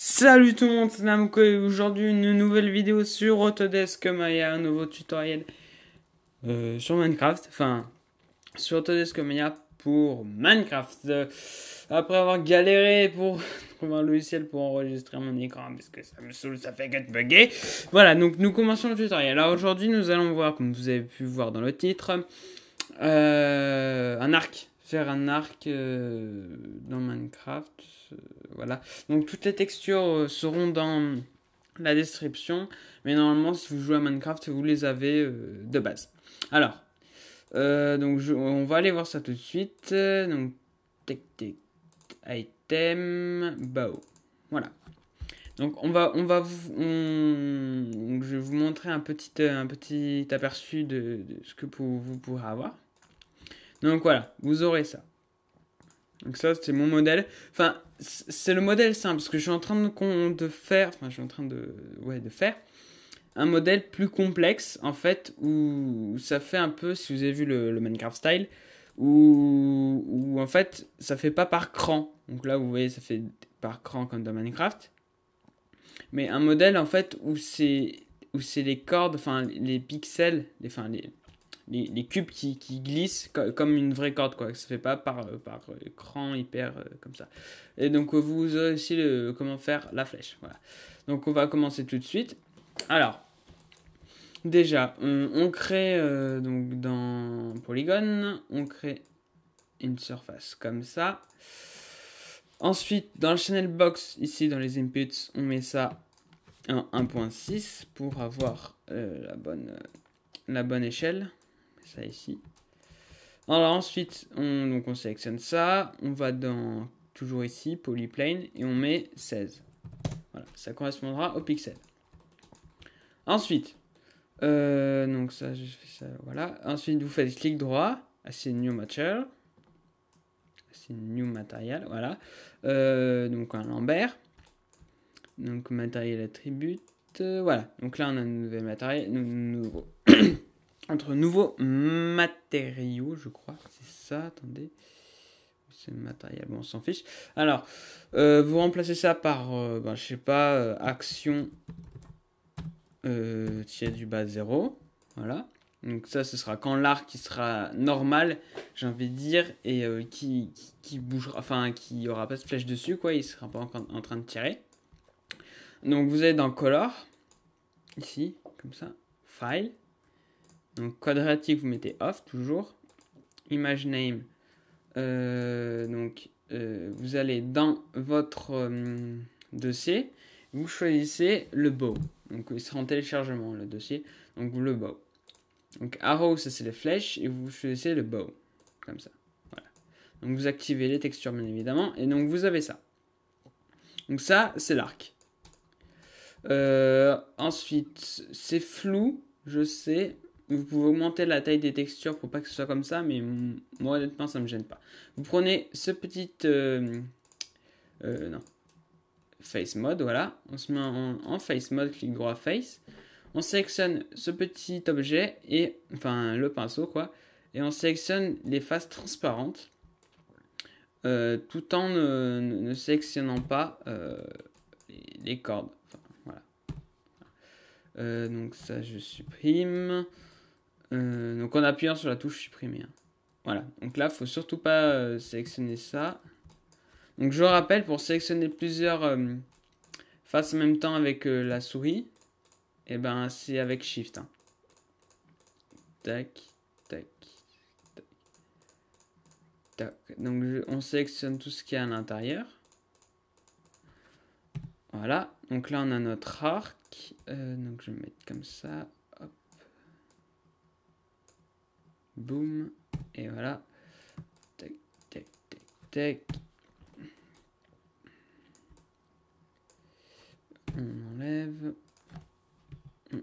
Salut tout le monde, c'est Namco et aujourd'hui une nouvelle vidéo sur Autodesk Maya, un nouveau tutoriel euh, sur Minecraft, enfin sur Autodesk Maya pour Minecraft. après avoir galéré pour trouver un logiciel pour enregistrer mon écran parce que ça me saoule, ça fait que de bugger. Voilà, donc nous commençons le tutoriel. Alors aujourd'hui nous allons voir, comme vous avez pu voir dans le titre, euh, un arc, faire un arc euh, dans Minecraft voilà. Donc toutes les textures euh, seront dans la description, mais normalement si vous jouez à Minecraft, vous les avez euh, de base. Alors, euh, donc on va aller voir ça tout de suite. Donc, item, bow. Voilà. Donc on va, on va vous, je vais vous montrer un petit, un petit aperçu de, ce que vous, vous pourrez avoir. Donc voilà, vous aurez ça. Donc ça, c'est mon modèle. Enfin, c'est le modèle simple, parce que je suis en train de, faire, enfin, je suis en train de, ouais, de faire un modèle plus complexe, en fait, où ça fait un peu, si vous avez vu le, Minecraft style, où, en fait, ça fait pas par cran. Donc là, vous voyez, ça fait par cran comme dans Minecraft. Mais un modèle, en fait, où c'est où c'est les cordes, enfin, les pixels, les, enfin, les, les, cubes qui, glissent comme une vraie corde, quoi. Ça se fait pas par, euh, par euh, hyper euh, comme ça. Et donc, vous aurez aussi le, comment faire la flèche. Voilà. Donc, on va commencer tout de suite. Alors, déjà, on, crée donc dans Polygon, on crée une surface comme ça. Ensuite, dans le channel box, ici dans les inputs, on met ça en 1.6 pour avoir la bonne échelle ça ici. Alors ensuite, on, donc on sélectionne ça, on va dans toujours ici, polyplane, et on met 16. Voilà, ça correspondra au pixel. Ensuite, euh, donc ça, je voilà. Ensuite, vous faites clic droit, assez new material, c'est new material, voilà. Euh, donc un lambert, donc matériel attribute, euh, voilà. Donc là, on a un nouvel matériel, nouveau. entre nouveaux matériaux, je crois. C'est ça, attendez. C'est matériel, bon, on s'en fiche. Alors, euh, vous remplacez ça par, euh, ben, je sais pas, euh, action euh, du bas 0. Voilà. Donc ça, ce sera quand l'arc sera normal, j'ai envie de dire, et qui, qui, bougera, enfin, qui aura pas de flèche dessus, quoi. Il sera pas en, en train de tirer. Donc vous allez dans Color, ici, comme ça, File, donc quadratique, vous mettez off toujours. Image name. Euh, donc euh, vous allez dans votre euh, dossier, vous choisissez le bow. Donc il sera en téléchargement le dossier. Donc le bow. Donc arrow, ça c'est les flèches, et vous choisissez le bow. Comme ça. Donc vous activez les textures bien évidemment. Et donc vous avez ça. Donc ça, c'est l'arc. ensuite, c'est flou, je sais, vous pouvez augmenter la taille des textures pour pas que ce soit comme ça, mais moi honnêtement ça me gêne pas. Vous prenez ce petit... Euh, euh, non. Face mode, voilà. On se met en, face mode, clic droit face. On sélectionne ce petit objet et... Enfin le pinceau quoi. Et on sélectionne les faces transparentes. Euh, tout en ne, sélectionnant pas les, cordes. voilà. donc ça je supprime. Euh, donc en appuyant sur la touche supprimer. Hein. Voilà, donc là, faut surtout pas euh, sélectionner ça. Donc je rappelle, pour sélectionner plusieurs euh, faces en même temps avec la souris, et eh ben c'est avec Shift. Hein. Tac, tac, tac, Donc on sélectionne tout ce qu'il y a à l'intérieur. Voilà, donc là on a notre arc. donc je vais mettre comme ça. Boum. Et voilà. Tac, tac, tac, tac. On enlève. Hmm.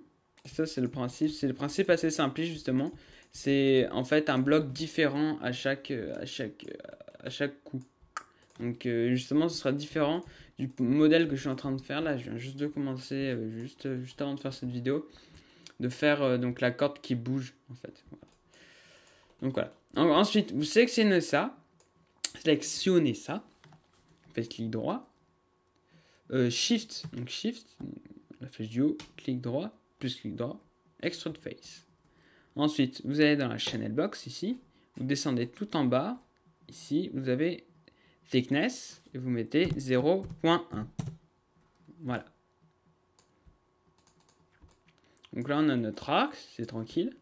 Ça, c'est le principe. C'est le principe assez simple, justement. C'est en fait un bloc différent à chaque, euh, à chaque, euh, à chaque coup. Donc euh, justement, ce sera différent du modèle que je suis en train de faire là. Je viens juste de commencer, juste, juste avant de faire cette vidéo, de faire donc la corde qui bouge en fait. Voilà. Donc voilà. Ensuite, vous sélectionnez ça. Sélectionnez ça. Faites clic droit. Euh, shift. Donc Shift. La flèche du haut. Clic droit. Plus clic droit. Extrude face. Ensuite, vous allez dans la channel box ici. Vous descendez tout en bas. Ici, vous avez thickness. Et vous mettez 0.1. Voilà. Donc là, on a notre arc. C'est tranquille.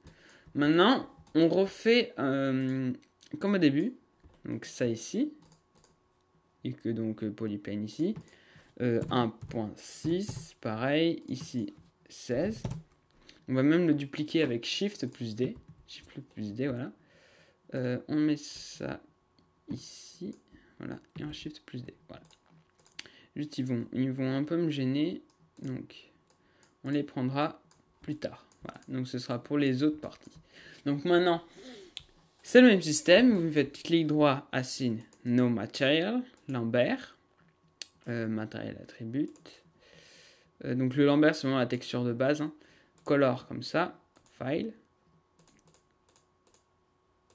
Maintenant, on refait euh, comme au début. Donc ça ici. Et que donc euh, polyplane ici. 1.6, euh, pareil, ici 16. On va même le dupliquer avec Shift plus D. Shift plus D, voilà. on met ça ici, voilà, et un Shift plus D, voilà. Juste, ils vont, ils vont un peu me gêner, donc on les prendra plus tard. Voilà. Donc ce sera pour les autres parties. Donc maintenant, c'est le même système. Vous faites clic droit, assign no material, Lambert, euh, matériel material attribute. Euh, donc le Lambert, c'est vraiment la texture de base. Hein. Color comme ça, file,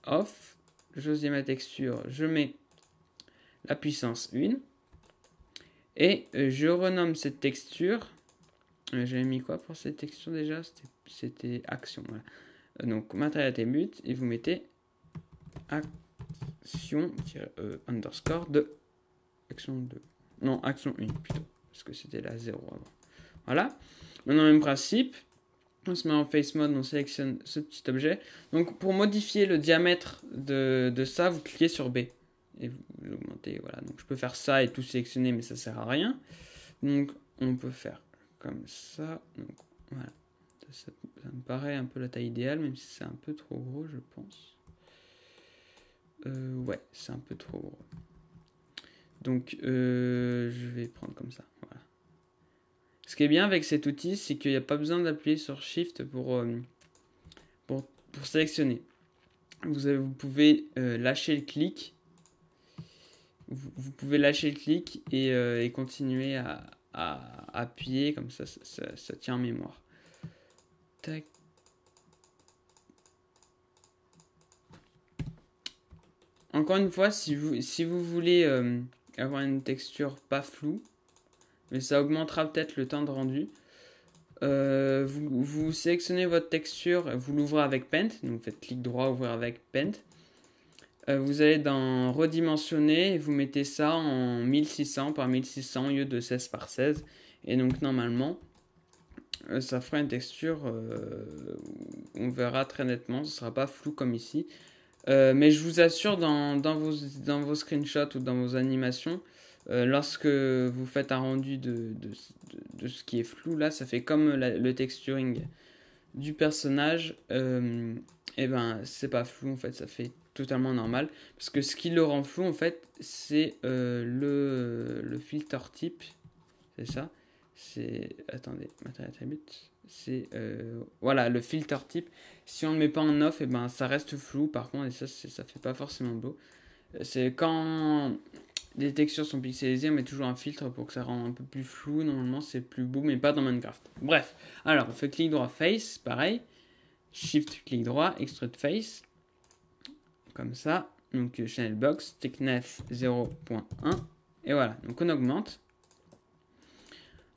off. choisis ma texture, je mets la puissance 1. Et euh, je renomme cette texture j'avais mis quoi pour cette texture déjà C'était action. Euh, donc, matériel but et vous mettez action euh, underscore de action 2. Non, action 1 plutôt, parce que c'était la 0 avant. Voilà. Maintenant, même principe. On se met en face mode, on sélectionne ce petit objet. Donc, pour modifier le diamètre de, ça, vous cliquez sur B et vous l'augmentez. Voilà. Donc, je peux faire ça et tout sélectionner, mais ça sert à rien. Donc, on peut faire ça. voilà. Ça, me paraît un peu la taille idéale, même si c'est un peu trop gros, je pense. Euh, ouais, c'est un peu trop gros. Donc, euh, je vais prendre comme ça. Voilà. Ce qui est bien avec cet outil, c'est qu'il n'y a pas besoin d'appuyer sur Shift pour, euh, pour, sélectionner. Vous, avez, vous pouvez lâcher le clic. Vous, pouvez lâcher le clic et continuer à, appuyer, comme ça, ça, tient en mémoire. Encore une fois, si vous, si vous voulez euh, avoir une texture pas floue, mais ça augmentera peut-être le temps de rendu, euh, vous, vous, sélectionnez votre texture, vous l'ouvrez avec Paint, donc vous faites clic droit, ouvrir avec Paint. Euh, vous allez dans redimensionner et vous mettez ça en 1600 par 1600 au lieu de 16 par 16. Et donc normalement, euh, ça fera une texture, euh, on verra très nettement, ce ne sera pas flou comme ici. mais je vous assure, dans, vos, dans, vos, screenshots ou dans vos animations, lorsque vous faites un rendu de, de, ce qui est flou, là, ça fait comme le texturing du personnage. et eh ben, c'est pas flou en fait, ça fait totalement normal. Parce que ce qui le rend flou, en fait, c'est euh, le, le filter type. C'est ça. C'est. Attendez, matériel attribute. C'est. Euh, voilà, le filter type. Si on ne met pas en off, et eh ben, ça reste flou. Par contre, et ça, ça fait pas forcément beau. Euh, c'est quand les textures sont pixelisées, on met toujours un filtre pour que ça rende un peu plus flou. Normalement, c'est plus beau, mais pas dans Minecraft. Bref, alors on fait clic droit Face, pareil. Shift clic droit, Extrude Face comme ça. Donc euh, channel box, TechNet 0.1. Et voilà, donc on augmente.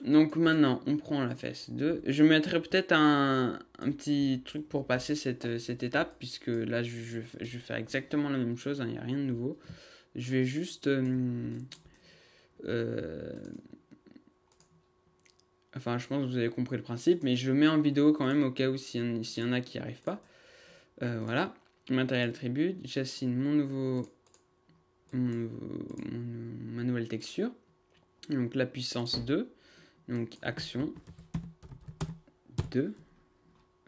Donc maintenant, on prend la fesse 2. Je mettrai peut-être un, petit truc pour passer cette, euh, étape, puisque là, je, je, vais faire exactement la même chose, hein. il n'y a rien de nouveau. Je vais juste... Euh, enfin, je pense que vous avez compris le principe, mais je mets en vidéo quand même, au cas où s'il y, en a qui n'y arrivent pas. voilà. Matériel Tribute, j'assigne mon nouveau, mon, ma nouvelle texture. Donc la puissance 2. Donc action 2.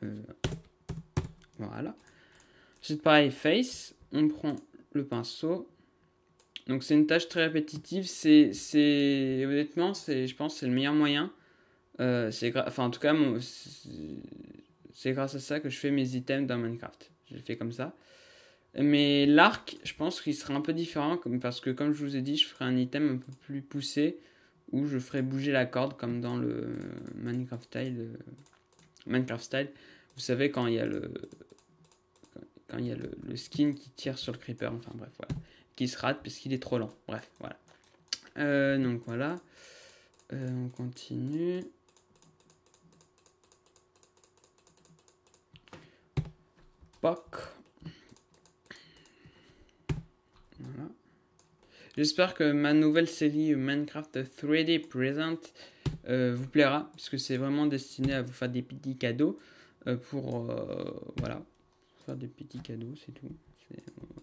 Euh, voilà. C'est pareil, face. On prend le pinceau. Donc c'est une tâche très répétitive. C'est honnêtement, c'est je pense c'est le meilleur moyen. Euh, c'est enfin en tout cas, c'est grâce à ça que je fais mes items dans Minecraft je comme ça. Mais l'arc, je pense qu'il sera un peu différent comme, parce que comme je vous ai dit, je ferai un item un peu plus poussé où je ferai bouger la corde comme dans le Minecraft style. Euh, Minecraft style. Vous savez quand il y a le quand il y a le, skin qui tire sur le creeper, enfin bref, voilà, qui se rate parce qu'il est trop lent. Bref, voilà. Euh, donc voilà, euh, on continue. J'espère que ma nouvelle série Minecraft 3D Present euh, vous plaira, puisque c'est vraiment destiné à vous faire des petits cadeaux euh, pour euh, voilà faire des petits cadeaux, c'est tout.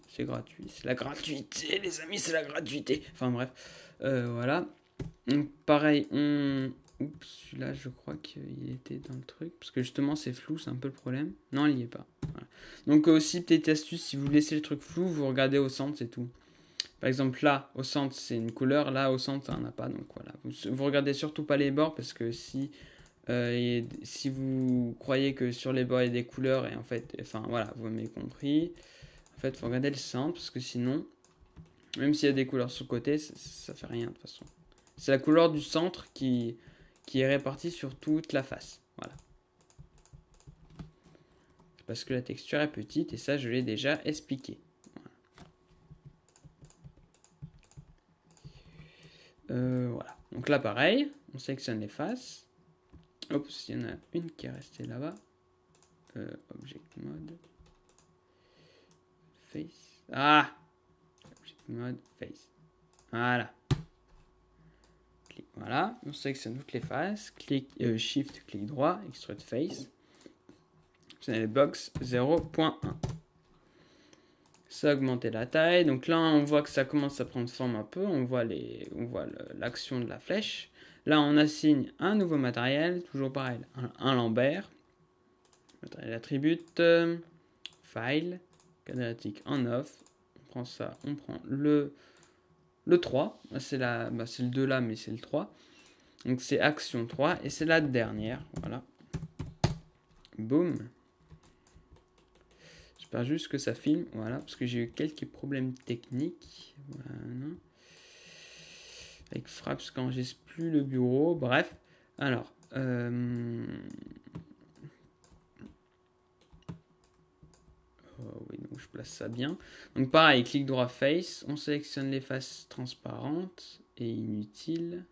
C'est gratuit, c'est la gratuité, les amis, c'est la gratuité. Enfin bref, voilà. pareil, on, Oups, celui-là, je crois qu'il était dans le truc. Parce que justement, c'est flou, c'est un peu le problème. Non, il n'y est pas. Donc euh, aussi, petite astuce, si vous laissez le truc flou, vous regardez au centre, c'est tout. Par exemple, là, au centre, c'est une couleur, là, au centre, ça n'en a pas. Donc voilà, vous, regardez surtout pas les bords parce que euh, si, vous croyez que sur les bords, il y a des couleurs, et en fait, enfin voilà, vous m'avez compris. En fait, faut regarder le centre parce que sinon, même s'il y a des couleurs sur le côté, ça, ne fait rien de toute façon. C'est la couleur du centre qui est répartie sur toute la face parce que la texture est petite et ça je l'ai déjà expliqué. Voilà. Euh, Donc là pareil, on sélectionne les faces. Hop, il y en a une qui est restée là-bas. Euh, object mode. Face. Ah Object mode, face. Voilà. voilà, on sélectionne toutes les faces. Clic, euh, shift, clic droit, extrude face. Box 0.1. Ça a augmenté la taille. Donc là, on voit que ça commence à prendre forme un peu. On voit l'action de la flèche. Là, on assigne un nouveau matériel. Toujours pareil, un, Lambert. Matériel attribute. Euh, file. cadratique en off. On prend ça. On prend le, le 3. Bah, bah, c'est le 2 là, mais c'est le 3. Donc c'est action 3. Et c'est la dernière. Voilà. Boum juste que ça filme, voilà, parce que j'ai eu quelques problèmes techniques. Voilà, Avec Fraps quand j'ai plus le bureau, bref. Alors, euh, oh oui, donc je place ça bien. Donc pareil, clic droit face, on sélectionne les faces transparentes et inutiles.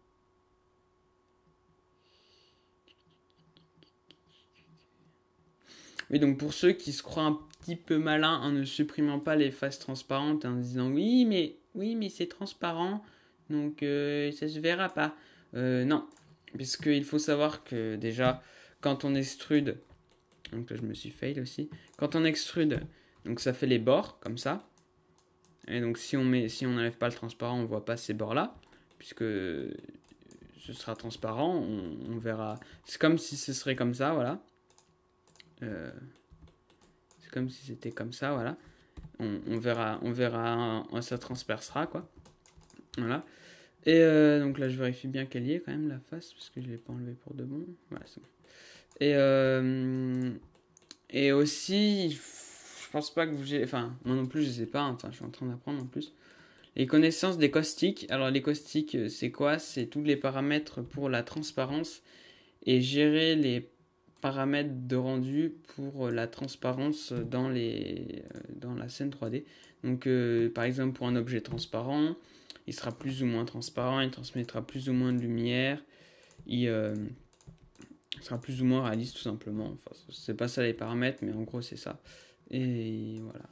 mais donc pour ceux qui se croient un peu petit peu malin en ne supprimant pas les faces transparentes en disant oui mais oui mais c'est transparent donc euh, ça se verra pas. Euh, non, parce il faut savoir que déjà quand on extrude, donc là je me suis fail aussi, quand on extrude, donc ça fait les bords comme ça. Et donc si on met, si on n'enlève pas le transparent, on voit pas ces bords là, puisque ce sera transparent, on, verra. C'est comme si ce serait comme ça, voilà. Euh, comme si c'était comme ça, voilà. On, verra, on verra, euh, ça transpercera, quoi. Voilà. Et euh, donc là, je vérifie bien qu'elle y est quand même, la face, parce que je ne l'ai pas enlevée pour de bon. Voilà, Et, euh, et aussi, je pense pas que vous... Enfin, moi non plus, je ne sais pas. Hein, enfin, je suis en train d'apprendre en plus. Les connaissances des caustiques. Alors, les caustiques, c'est quoi C'est tous les paramètres pour la transparence et gérer les paramètres de rendu pour euh, la transparence dans, les, euh, dans la scène 3D. Donc, euh, par exemple, pour un objet transparent, il sera plus ou moins transparent, il transmettra plus ou moins de lumière, il, sera plus ou moins réaliste tout simplement. Enfin, c'est pas ça les paramètres, mais en gros, c'est ça. Et voilà.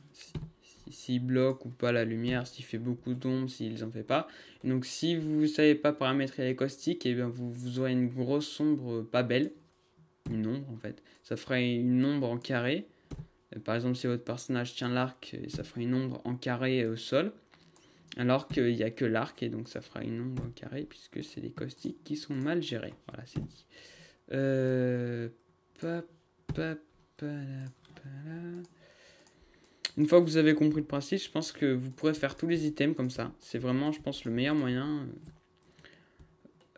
S'il bloque ou pas la lumière, s'il fait beaucoup d'ombre, s'il en fait pas. donc, si vous ne savez pas paramétrer les caustiques, et eh bien vous, vous aurez une grosse ombre pas belle une ombre en fait. Ça ferait une ombre en carré. Euh, par exemple, si votre personnage tient l'arc, euh, ça ferait une ombre en carré euh, au sol. Alors qu'il n'y a que l'arc et donc ça fera une ombre en carré puisque c'est des caustiques qui sont mal gérés. Voilà, c'est dit. Une fois que vous avez compris le principe, je pense que vous pourrez faire tous les items comme ça. C'est vraiment, je pense, le meilleur moyen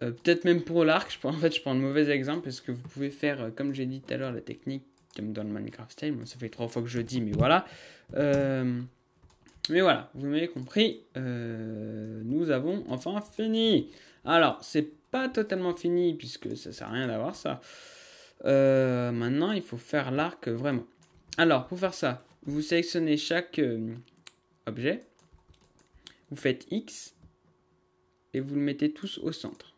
euh, peut-être même pour l'arc, je prends, en fait je prends le mauvais exemple parce que vous pouvez faire, euh, comme j'ai dit tout à l'heure, la technique comme dans le Minecraft Style, ça fait trois fois que je dis, mais voilà. Euh, mais voilà, vous m'avez compris, nous avons enfin fini. Alors, c'est pas totalement fini puisque ça sert à rien d'avoir ça. maintenant, il faut faire l'arc vraiment. Alors, pour faire ça, vous sélectionnez chaque objet, vous faites X, et vous le mettez tous au centre.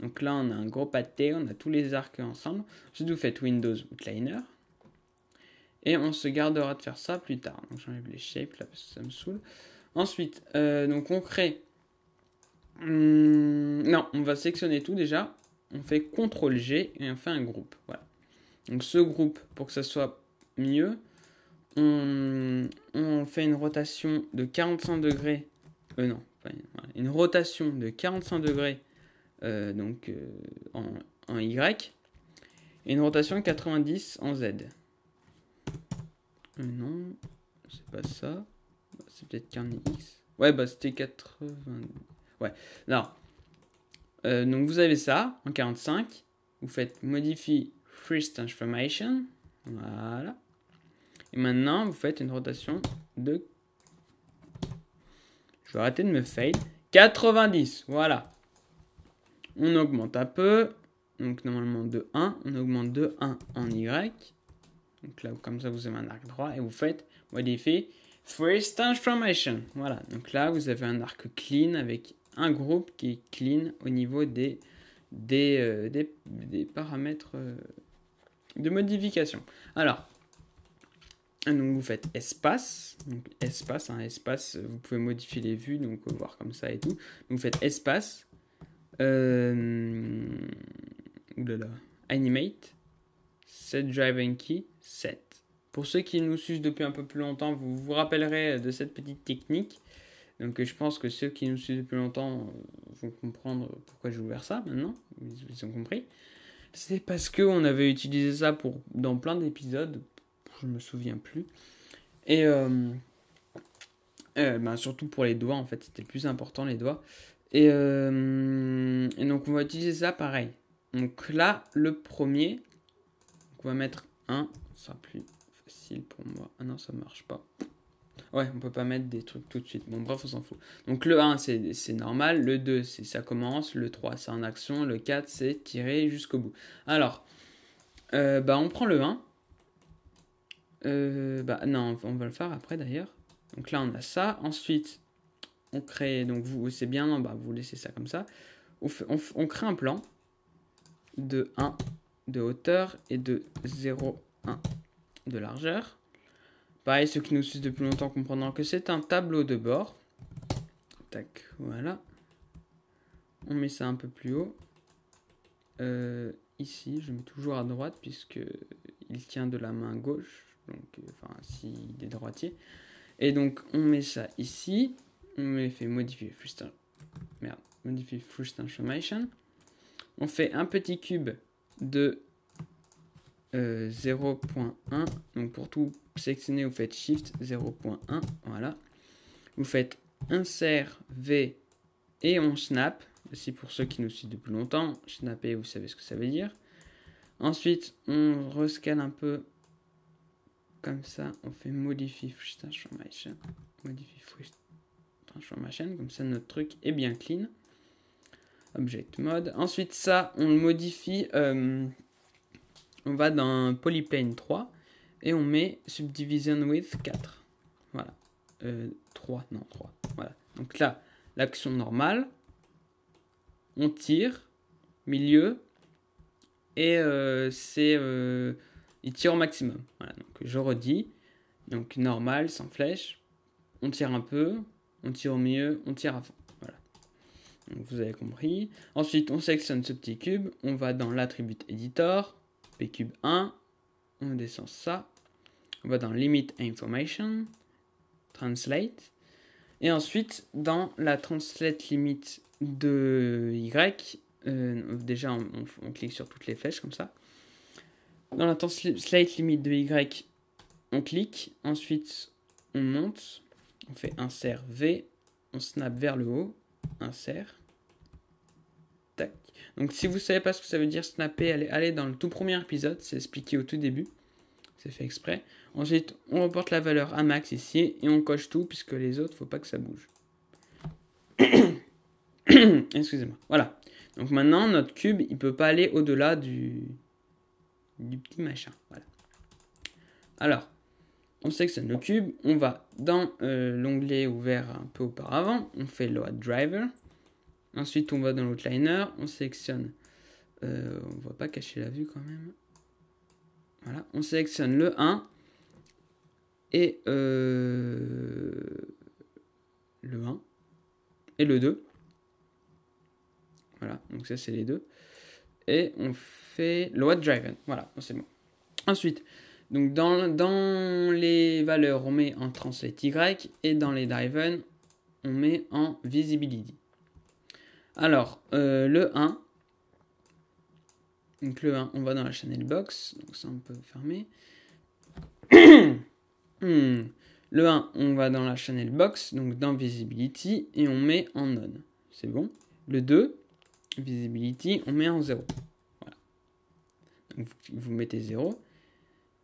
Donc là, on a un gros pâté, on a tous les arcs ensemble. Ensuite, vous faites Windows Outliner. Et on se gardera de faire ça plus tard. Donc j'enlève les shapes là parce que ça me saoule. Ensuite, euh, donc on crée... Hmm, non, on va sectionner tout déjà. On fait CTRL G et on fait un groupe. Voilà. Donc ce groupe, pour que ça soit mieux, on, fait une rotation de 45 degrés. Euh non, une, une rotation de 45 degrés euh, donc euh, en, Y, et une rotation 90 en Z. Euh, non, c'est pas ça. Bah, c'est peut-être qu'un X. Ouais, bah c'était 80. Ouais, alors. donc vous avez ça en 45. Vous faites modify free transformation. Voilà. Et maintenant, vous faites une rotation de. Je vais arrêter de me fail. 90, voilà. On augmente un peu. Donc normalement de 1, on augmente de 1 en Y. Donc là, comme ça, vous avez un arc droit et vous faites modifier First Transformation. Voilà, donc là, vous avez un arc clean avec un groupe qui est clean au niveau des, des, euh, paramètres euh, de modification. Alors, donc vous faites espace, donc espace, hein, espace, vous pouvez modifier les vues, donc voir comme ça et tout. vous faites espace, euh... là, Animate. Set Driving Key. set. Pour ceux qui nous suivent depuis un peu plus longtemps, vous vous rappellerez de cette petite technique. Donc euh, je pense que ceux qui nous suivent depuis longtemps euh, vont comprendre pourquoi j'ai ouvert ça maintenant. Ils ont compris. C'est parce qu'on avait utilisé ça pour, dans plein d'épisodes. Je ne me souviens plus. Et euh, ben surtout pour les doigts, en fait, c'était plus important les doigts. Euh, et, donc on va utiliser ça pareil. Donc là, le premier, on va mettre 1, Ça sera plus facile pour moi. Ah non, ça marche pas. Ouais, on peut pas mettre des trucs tout de suite. Bon, bref, on s'en fout. Donc le 1, c'est normal. Le 2, c'est ça commence. Le 3, c'est en action. Le 4, c'est tirer jusqu'au bout. Alors, euh, bah on prend le 1. Euh, bah, non, on va le faire après d'ailleurs. Donc là, on a ça. Ensuite, on crée, donc vous, c'est bien, hein, bah, vous laissez ça comme ça. On, crée un plan de 1 de hauteur et de 0,1 de largeur. Pareil, ceux qui nous suivent depuis longtemps comprendront que c'est un tableau de bord. Tac, voilà. On met ça un peu plus haut. Euh, ici, je mets toujours à droite puisque il tient de la main gauche. Donc, euh, enfin, s'il si est droitier. Et donc, on met ça ici on fait modifier merde, modifier On fait un petit cube de 0.1. Euh, Donc pour tout sélectionner, vous faites Shift 0.1. Voilà. Vous faites insert V et on snap. Aussi pour ceux qui nous suivent depuis longtemps, snapper, vous savez ce que ça veut dire. Ensuite, on rescale un peu comme ça. On fait modify transformation. Modify Hein, sur ma chaîne, comme ça notre truc est bien clean. Object mode. Ensuite, ça, on le modifie. Euh, on va dans polyplane 3 et on met subdivision width 4. Voilà. 3, euh, non, 3. Voilà. Donc là, l'action normale. On tire. Milieu. Et euh, c'est. il tire au maximum. Voilà. Donc je redis. Donc normal, sans flèche. On tire un peu on tire au milieu, on tire avant. Voilà. Donc, vous avez compris. Ensuite, on sélectionne ce petit cube, on va dans l'attribut editor, p cube 1, on descend ça, on va dans limit information, translate, et ensuite dans la translate limit de y, euh, déjà on, on, clique sur toutes les flèches comme ça. Dans la translate limit de y, on clique, ensuite on monte, on fait insert V, on snap vers le haut, insert, tac. Donc si vous savez pas ce que ça veut dire snapper, allez, allez dans le tout premier épisode, c'est expliqué au tout début, c'est fait exprès. Ensuite, on reporte la valeur à max ici, et on coche tout, puisque les autres, ne faut pas que ça bouge. Excusez-moi, voilà. Donc maintenant, notre cube, il peut pas aller au-delà du... du petit machin, voilà. Alors, on sélectionne le cube, on va dans euh, l'onglet ouvert un peu auparavant, on fait Load Driver. Ensuite, on va dans l'Outliner, on sélectionne. Euh, on ne va pas cacher la vue quand même. Voilà, on sélectionne le 1 euh, et le 1 et le 2. Voilà, donc ça c'est les deux. Et on fait Load driver Voilà, c'est bon. Ensuite, donc dans, les valeurs, on met en translate Y et dans les driven, on met en visibility. Alors, euh, le 1. Donc le 1, on va dans la channel box. Donc ça, on peut fermer. Hmm. Le 1, on va dans la channel box, donc dans visibility, et on met en none. C'est bon. Le 2, visibility, on met en 0. Voilà. Donc vous mettez 0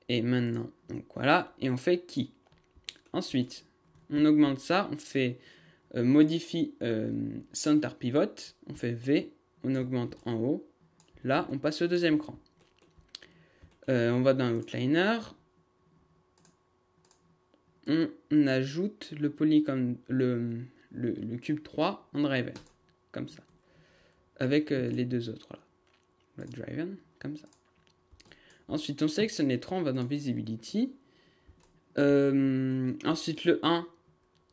et maintenant. Donc voilà, et on fait qui. Ensuite, on augmente ça, on fait euh, modify euh, center pivot, on fait V, on augmente en haut. Là, on passe au deuxième cran. Euh, on va dans Outliner. On ajoute le le, le, le, cube 3 en driven, comme ça. Avec les deux autres là. Le Driven, comme ça. Ensuite, on sélectionne les 3, on va dans Visibility. Euh, ensuite, le 1,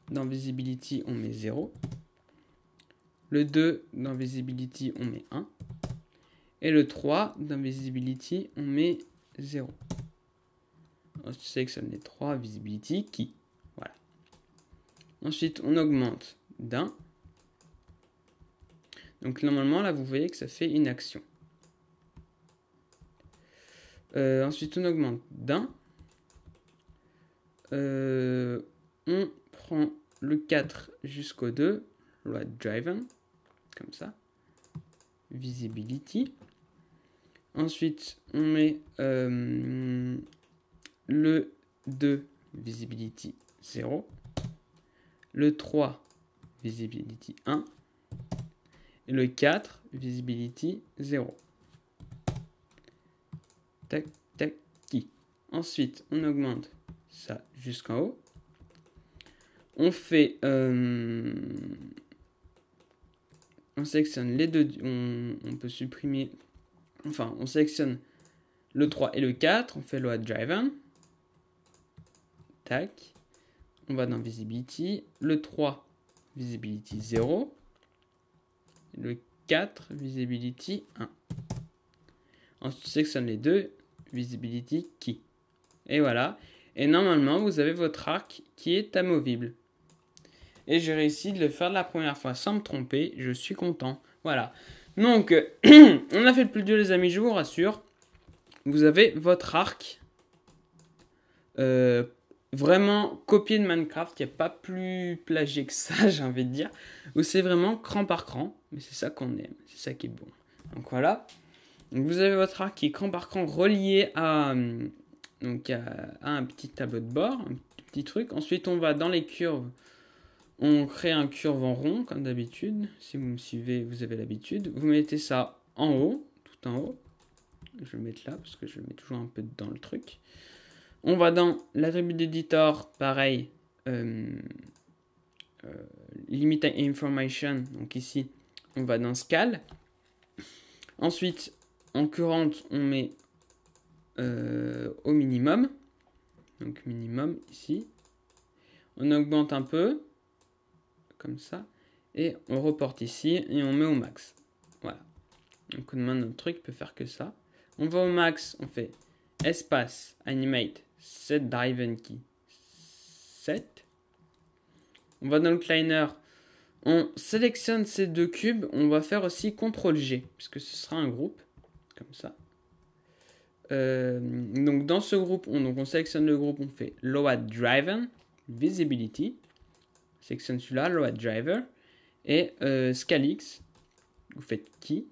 dans Visibility, on met 0. Le 2, dans Visibility, on met 1. Et le 3, dans Visibility, on met 0. On sélectionne les 3, Visibility, qui. Voilà. Ensuite, on augmente d'un. Donc normalement, là, vous voyez que ça fait une action. Euh, ensuite, on augmente d'un. Euh, on prend le 4 jusqu'au 2, loi driven, comme ça. Visibility. Ensuite, on met euh, le 2, visibility 0. Le 3, visibility 1. Et le 4, visibility 0. Tac, tac, qui. Ensuite, on augmente ça jusqu'en haut. On fait... Euh, on sélectionne les deux... On, peut supprimer... Enfin, on sélectionne le 3 et le 4. On fait Load Driven. Tac. On va dans Visibility. Le 3, Visibility 0. Le 4, Visibility 1. on sélectionne les deux visibility key. Et voilà. Et normalement, vous avez votre arc qui est amovible. Et j'ai réussi de le faire la première fois sans me tromper. Je suis content. Voilà. Donc, on a fait le plus dur, les amis, je vous rassure. Vous avez votre arc euh, vraiment copié de Minecraft. Il n'y a pas plus plagié que ça, j'ai envie de dire. Où c'est vraiment cran par cran. Mais c'est ça qu'on aime. C'est ça qui est bon. Donc voilà vous avez votre arc qui est cran relié à, euh, donc à, un petit tableau de bord, un petit truc. Ensuite, on va dans les curves. On crée un curve en rond, comme d'habitude. Si vous me suivez, vous avez l'habitude. Vous mettez ça en haut, tout en haut. Je vais le mettre là, parce que je mets toujours un peu dans le truc. On va dans l'attribut d'éditeur, pareil. Euh, euh information, donc ici, on va dans Scale. Ensuite, en on met euh, au minimum. Donc minimum ici. On augmente un peu, comme ça. Et on reporte ici et on met au max. Voilà. Donc maintenant notre truc peut faire que ça. On va au max, on fait espace animate set driven key set On va dans le on sélectionne ces deux cubes, on va faire aussi CTRL G, puisque ce sera un groupe comme ça. Euh, donc dans ce groupe, on, donc sélectionne le groupe, on fait Load Driver, Visibility, sélectionne celui-là, Load Driver, et euh, Scalix, vous faites qui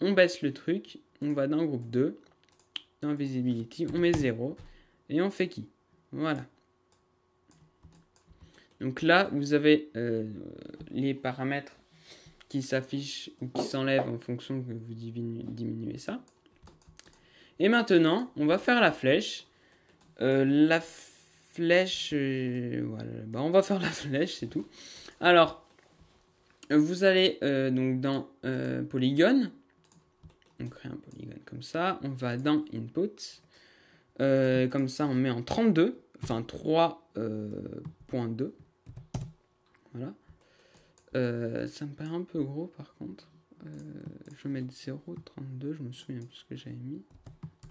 On baisse le truc, on va dans le groupe 2, dans Visibility, on met 0, et on fait qui Voilà. Donc là, vous avez euh, les paramètres qui s'affiche ou qui s'enlève en fonction que vous diminuez ça. Et maintenant, on va faire la flèche. Euh, la flèche... Euh, voilà, bah on va faire la flèche, c'est tout. Alors, vous allez euh, donc dans polygone. On crée un polygone comme ça. On va dans input. comme ça, on met en 32. Enfin, 3.2. voilà. Euh, ça me paraît un peu gros par contre. Euh, je vais mettre 0,32, je me souviens plus ce que j'avais mis.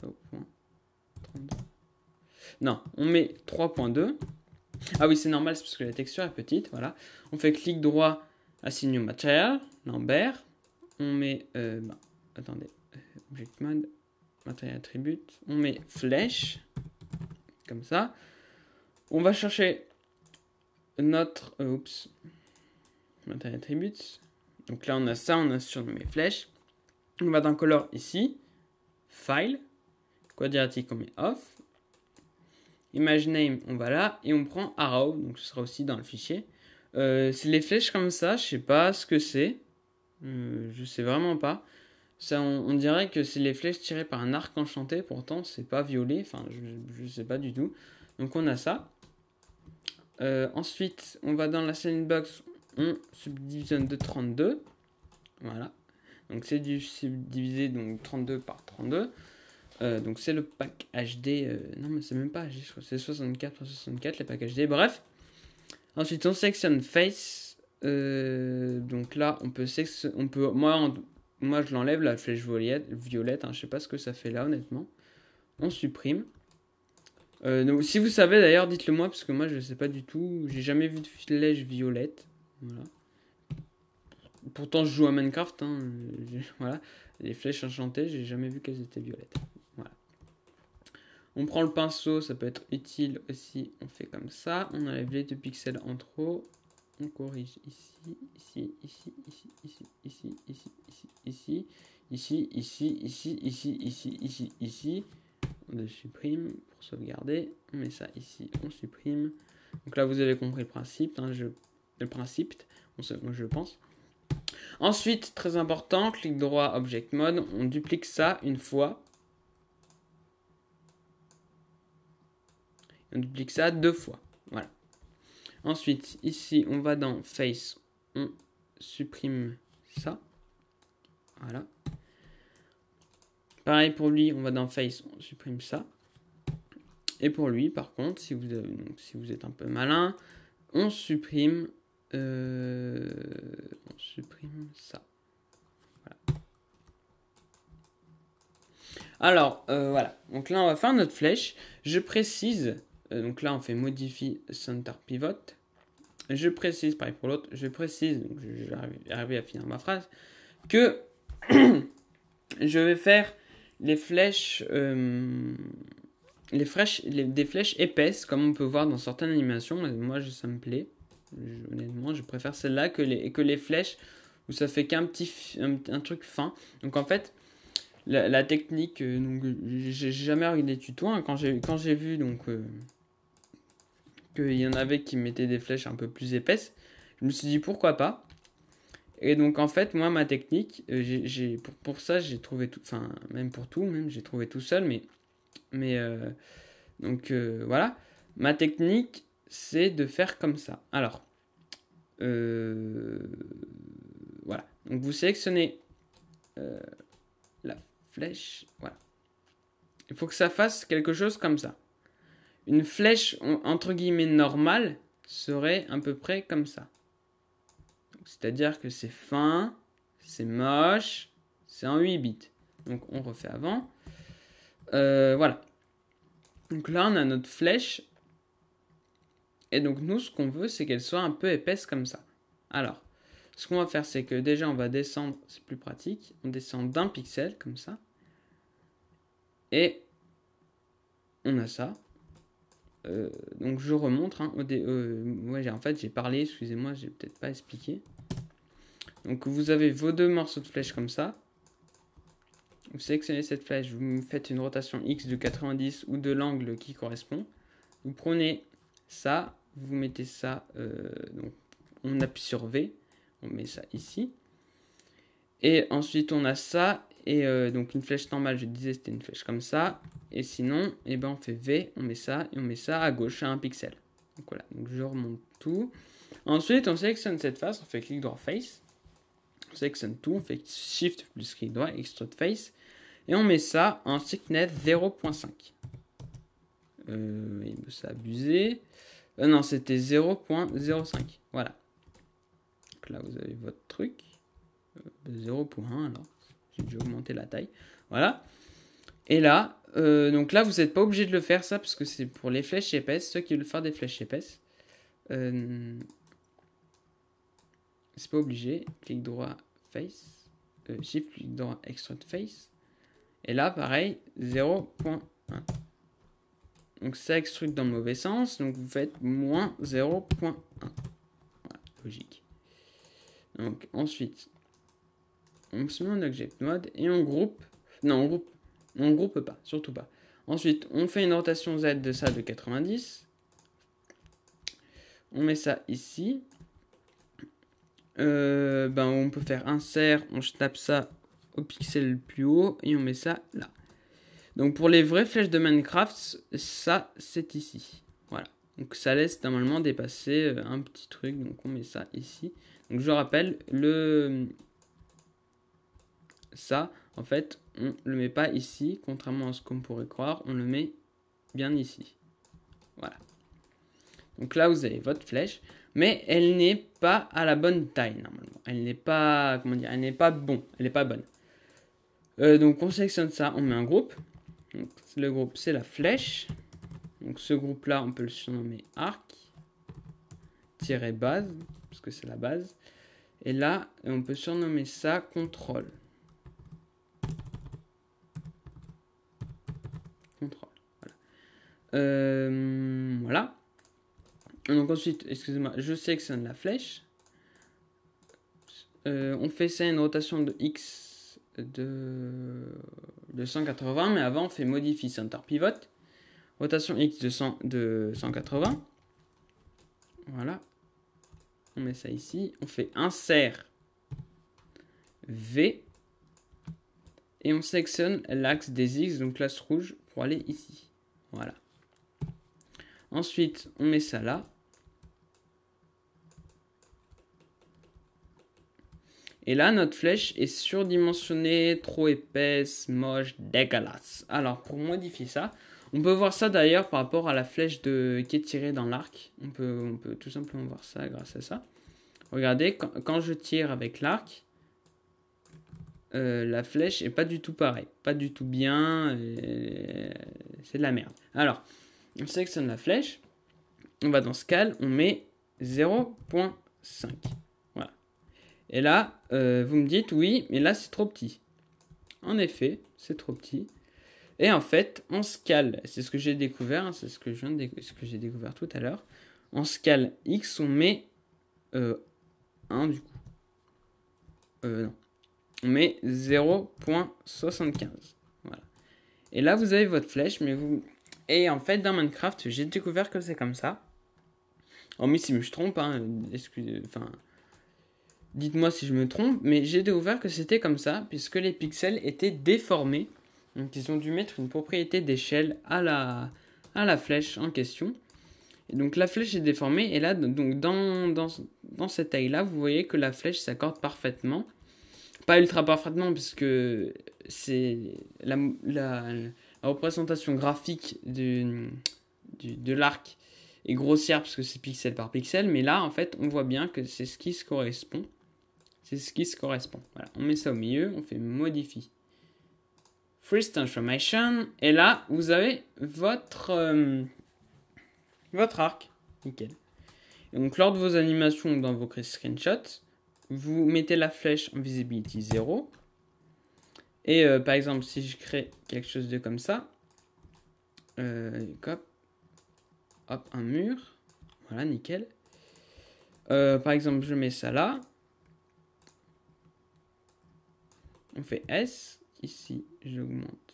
Oh, non, on met 3.2. Ah oui, c'est normal, c'est parce que la texture est petite, voilà. On fait clic droit, assign new material, Lambert. On met, euh, bah, attendez, object mode, material attribute. On met flèche, comme ça. On va chercher notre, oups, Matériel attributes. Donc là, on a ça, on a surnommé flèche. On va dans color ici. File. Quadratic, on met off. Image name, on va là. Et on prend arrow. Donc ce sera aussi dans le fichier. Euh, c'est les flèches comme ça, je sais pas ce que c'est. Euh, je sais vraiment pas. Ça, on, dirait que c'est les flèches tirées par un arc enchanté, pourtant c'est pas violet, enfin je, sais pas du tout. Donc on a ça. Euh, ensuite, on va dans la box on subdivisionne de 32. Voilà. Donc c'est du subdivisé donc 32 par 32. Euh, donc c'est le pack HD. Euh, non mais c'est même pas HD, c'est 64 par 64 les pack HD. Bref. Ensuite on sélectionne face. Euh, donc là on peut on peut moi moi je l'enlève la flèche violette violette. Hein. je sais pas ce que ça fait là honnêtement. On supprime. si vous savez d'ailleurs dites-le moi parce que moi je sais pas du tout. J'ai jamais vu de flèche violette. Voilà. Pourtant, je joue à Minecraft. voilà. Les flèches enchantées, j'ai jamais vu qu'elles étaient violettes. Voilà. On prend le pinceau, ça peut être utile aussi. On fait comme ça. On enlève les deux pixels en trop. On corrige ici, ici, ici, ici, ici, ici, ici, ici, ici, ici, ici, ici, ici, ici, ici. On le supprime pour sauvegarder. On met ça ici, on supprime. Donc là, vous avez compris le principe. Je le principe, on je pense. Ensuite, très important, clic droit, object mode, on duplique ça une fois. On duplique ça deux fois. Voilà. Ensuite, ici, on va dans face, on supprime ça. Voilà. Pareil pour lui, on va dans face, on supprime ça. Et pour lui, par contre, si vous, euh, si vous êtes un peu malin, on supprime euh, on supprime ça. Alors, euh, voilà. Donc là, on va faire notre flèche. Je précise. Euh, donc là, on fait modifier center pivot. Je précise, pareil pour l'autre, je précise, donc je à finir ma phrase, que je vais faire les flèches, les flèches des flèches épaisses, comme on peut voir dans certaines animations. Moi, ça me plaît honnêtement, je préfère celle-là que les, que les flèches où ça fait qu'un petit un, truc fin. Donc en fait, la, technique, euh, donc j'ai jamais regardé de tutos. Hein. quand j'ai quand j'ai vu donc que euh, qu'il y en avait qui mettaient des flèches un peu plus épaisses, je me suis dit pourquoi pas. Et donc en fait, moi ma technique, euh, j'ai pour, pour, ça j'ai trouvé tout, enfin même pour tout, même j'ai trouvé tout seul, mais mais donc voilà, ma technique c'est de faire comme ça. Alors, euh, voilà. Donc vous sélectionnez euh, la flèche. Voilà. Il faut que ça fasse quelque chose comme ça. Une flèche entre guillemets normale serait à peu près comme ça. C'est-à-dire que c'est fin, c'est moche, c'est en 8 bits. Donc on refait avant. Euh, voilà. Donc là on a notre flèche et donc nous, ce qu'on veut, c'est qu'elle soit un peu épaisse comme ça. Alors, ce qu'on va faire, c'est que déjà, on va descendre, c'est plus pratique, on descend d'un pixel comme ça. Et on a ça. Euh, donc je remonte. Hein, au euh, en fait, j'ai parlé, excusez-moi, j'ai peut-être pas expliqué. Donc vous avez vos deux morceaux de flèche comme ça. Vous sélectionnez cette flèche, vous faites une rotation X de 90 ou de l'angle qui correspond. Vous prenez ça, vous mettez ça, euh, donc on appuie sur V, on met ça ici. Et ensuite on a ça, et euh, donc une flèche normale, je disais c'était une flèche comme ça. Et sinon, et eh ben, on fait V, on met ça, et on met ça à gauche à un pixel. Donc voilà, donc je remonte tout. Ensuite on sélectionne cette face, on fait clic droit face. On sélectionne tout, on fait Shift plus clic droit, extrude face. Et on met ça en thickness 0.5. Euh, pas abusé. Euh, non, c'était 0.05. Voilà. Donc là, vous avez votre truc. 0.1 euh, alors. J'ai dû augmenter la taille. Voilà. Et là, euh, donc là, vous n'êtes pas obligé de le faire ça parce que c'est pour les flèches épaisses, ceux qui veulent faire des flèches épaisses. c'est pas obligé. Clic droit, face. shift, clic droit, extrude face. Et là, pareil, 0.1. Donc ça extrude dans le mauvais sens, donc vous faites moins 0.1. Voilà, logique. Donc ensuite, on se met en object mode et on groupe. Non, on groupe. On groupe pas, surtout pas. Ensuite, on fait une rotation Z de ça de 90. On met ça ici. Euh, ben, on peut faire insert, on tape ça au pixel le plus haut et on met ça là. Donc pour les vraies flèches de Minecraft, ça c'est ici. Voilà. Donc ça laisse normalement dépasser euh, un petit truc. Donc on met ça ici. Donc je rappelle, le ça, en fait, on ne le met pas ici, contrairement à ce qu'on pourrait croire, on le met bien ici. Voilà. Donc là, vous avez votre flèche, mais elle n'est pas à la bonne taille normalement. Elle n'est pas, comment dire, elle n'est pas bon, elle n'est pas bonne. Euh, donc on sélectionne ça, on met un groupe le groupe, c'est la flèche. Donc ce groupe-là, on peut le surnommer arc, tirer base, parce que c'est la base. Et là, on peut surnommer ça contrôle. Contrôle, voilà. Euh, Donc ensuite, excusez-moi, je sélectionne la flèche. Euh, on fait ça une rotation de x de de 180, mais avant on fait modifier center pivot, rotation x de, de 180. Voilà. On met ça ici. On fait insert V. Et on sélectionne l'axe des X, donc l'axe rouge, pour aller ici. Voilà. Ensuite, on met ça là. Et là, notre flèche est surdimensionnée, trop épaisse, moche, dégueulasse. Alors, pour modifier ça, on peut voir ça d'ailleurs par rapport à la flèche de... qui est tirée dans l'arc. On peut, on peut tout simplement voir ça grâce à ça. Regardez, quand, je tire avec l'arc, euh, la flèche est pas du tout pareille. Pas du tout bien. Euh, c'est de la merde. Alors, on sélectionne la flèche. On va dans Scale, on met 0.5. Et là, euh, vous me dites oui, mais là c'est trop petit. En effet, c'est trop petit. Et en fait, on scale, c'est ce que j'ai découvert, hein, c'est ce que j'ai découvert tout à l'heure. En scale X, on met 1 euh, du coup. Euh, non. On met 0.75. Voilà. Et là, vous avez votre flèche, mais vous. Et en fait, dans Minecraft, j'ai découvert que c'est comme ça. mais si je me trompe, hein, excusez. Enfin. Dites-moi si je me trompe, mais j'ai découvert que c'était comme ça, puisque les pixels étaient déformés. Donc ils ont dû mettre une propriété d'échelle à la, à la flèche en question. Et donc la flèche est déformée, et là, donc dans, cette taille-là, vous voyez que la flèche s'accorde parfaitement. Pas ultra parfaitement, puisque c'est la, la, représentation graphique de l'arc est grossière, parce que c'est pixel par pixel, mais là, en fait, on voit bien que c'est ce qui se correspond. C'est ce qui se correspond. Voilà, on met ça au milieu, on fait Modify. Free information, Et là, vous avez votre, euh, votre arc. Nickel. donc, lors de vos animations dans vos screenshots, vous mettez la flèche en visibility 0. Et euh, par exemple, si je crée quelque chose de comme ça, euh, hop, un mur. Voilà, nickel. par exemple, je mets ça là. On fait S. Ici, j'augmente.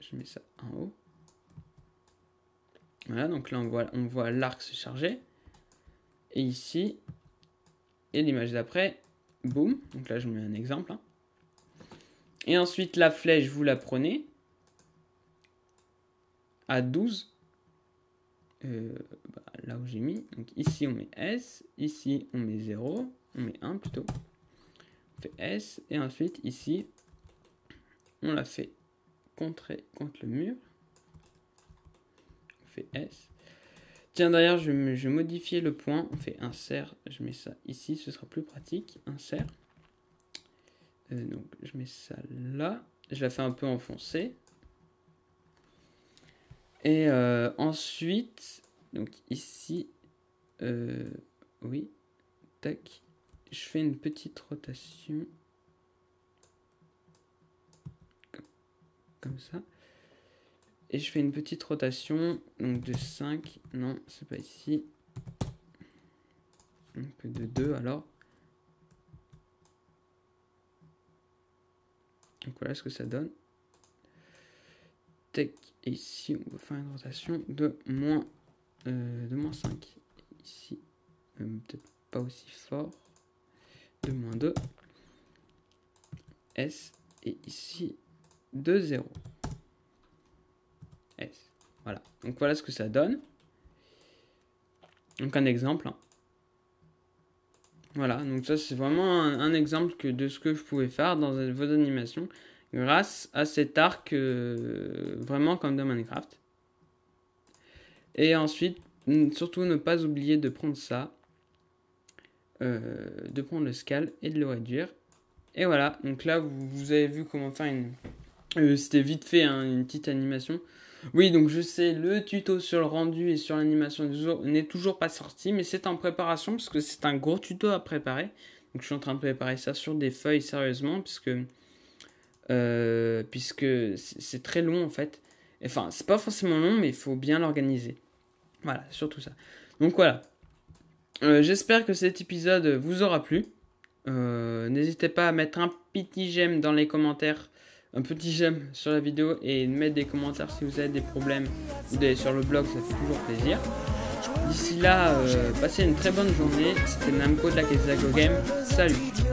Je mets ça en haut. Voilà, donc là, on voit, on voit l'arc se charger. Et ici, et l'image d'après, boum. Donc là, je mets un exemple. Hein. Et ensuite, la flèche, vous la prenez à 12. Euh, bah, là où j'ai mis. Donc ici, on met S. Ici, on met 0. On met 1 plutôt. S. Et ensuite, ici, on la fait contrer contre le mur. On fait S. Tiens, d'ailleurs, je vais modifier le point. On fait insert. Je mets ça ici, ce sera plus pratique. Insert. Euh, donc, je mets ça là. Je la fais un peu enfoncer. Et euh, ensuite, donc ici, euh, oui, tac je fais une petite rotation. Comme ça. Et je fais une petite rotation. Donc de 5. Non, c'est pas ici. Donc de 2 alors. Donc voilà ce que ça donne. Tech. ici, on peut faire une rotation de moins, euh, de 5. Ici, euh, peut-être pas aussi fort. 2, moins 2, S, et ici 2, 0, S. Voilà, donc voilà ce que ça donne. Donc un exemple. Voilà, donc ça c'est vraiment un, exemple que, de ce que je pouvais faire dans vos animations grâce à cet arc euh, vraiment comme dans Minecraft. Et ensuite, surtout ne pas oublier de prendre ça euh, de prendre le scale et de le réduire. Et voilà, donc là vous, avez vu comment faire une... Euh, c'était vite fait, hein, une petite animation. Oui, donc je sais, le tuto sur le rendu et sur l'animation n'est toujours pas sorti, mais c'est en préparation parce que c'est un gros tuto à préparer. Donc je suis en train de préparer ça sur des feuilles sérieusement, puisque euh, puisque c'est très long en fait. Enfin, c'est pas forcément long, mais il faut bien l'organiser. Voilà, surtout ça. Donc voilà, euh, j'espère que cet épisode vous aura plu. Euh, n'hésitez pas à mettre un petit j'aime dans les commentaires, un petit j'aime sur la vidéo et mettre des commentaires si vous avez des problèmes ou sur le blog, ça fait toujours plaisir. D'ici là, euh, passez une très bonne journée. C'était Namco de la Game. Salut